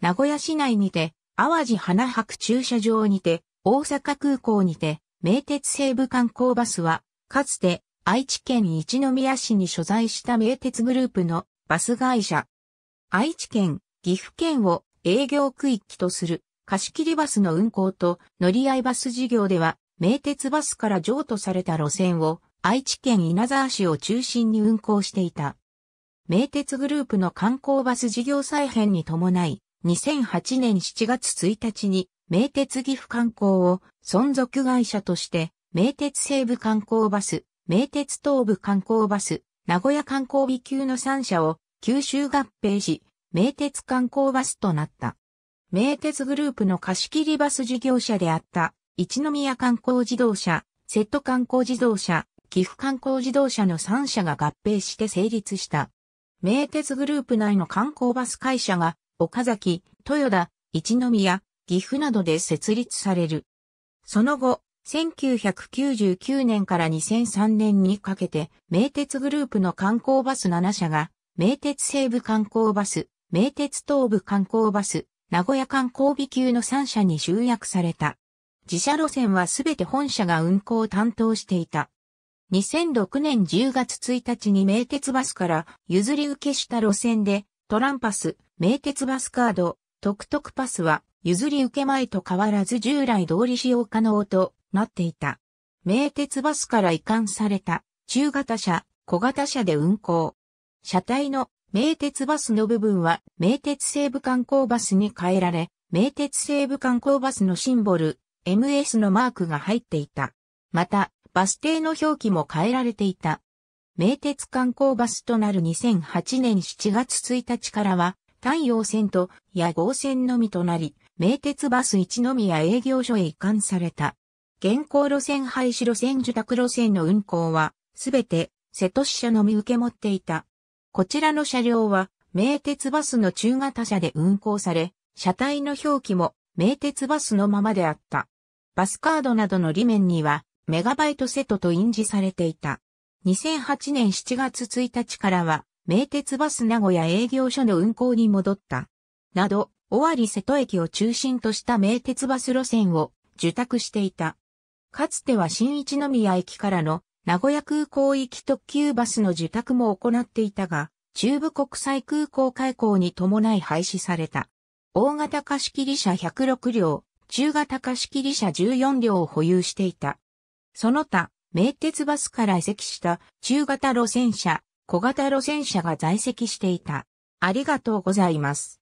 名古屋市内にて、淡路花博駐車場にて、大阪空港にて、名鉄西部観光バスは、かつて愛知県一宮市に所在した名鉄グループのバス会社。愛知県、岐阜県を営業区域とする貸切バスの運行と乗り合いバス事業では、名鉄バスから譲渡された路線を愛知県稲沢市を中心に運行していた。名鉄グループの観光バス事業再編に伴い、2008年7月1日に名鉄岐阜観光を存続会社として名鉄西部観光バス、名鉄東部観光バス、名古屋観光美級の3社を九州合併し、名鉄観光バスとなった。名鉄グループの貸切バス事業者であった、一宮観光自動車、瀬戸観光自動車、岐阜観光自動車の3社が合併して成立した。名鉄グループ内の観光バス会社が岡崎、豊田、一宮、岐阜などで設立される。その後、1999年から2003年にかけて、名鉄グループの観光バス7社が、名鉄西部観光バス、名鉄東部観光バス、名古屋観光日級の3社に集約された。自社路線はすべて本社が運行を担当していた。2006年10月1日に名鉄バスから譲り受けした路線でトランパス、名鉄バスカード、トクトクパスは、譲り受け前と変わらず従来通り使用可能となっていた。名鉄バスから移管された、中型車、小型車で運行。車体の名鉄バスの部分は、名鉄西部観光バスに変えられ、名鉄西部観光バスのシンボル、MS のマークが入っていた。また、バス停の表記も変えられていた。名鉄観光バスとなる2008年7月1日からは、太陽線と野号線のみとなり、名鉄バス一宮営業所へ移管された。現行路線廃止路線受託路線の運行は、すべて瀬戸支社のみ受け持っていた。こちらの車両は、名鉄バスの中型車で運行され、車体の表記も名鉄バスのままであった。バスカードなどの裏面には、メガバイトセットと印字されていた。2008年7月1日からは、名鉄バス名古屋営業所の運行に戻った。など、尾張瀬戸駅を中心とした名鉄バス路線を受託していた。かつては新一宮駅からの名古屋空港行き特急バスの受託も行っていたが、中部国際空港開港に伴い廃止された。大型貸切車106両、中型貸切車14両を保有していた。その他、名鉄バスから移籍した中型路線車、小型路線車が在籍していた。ありがとうございます。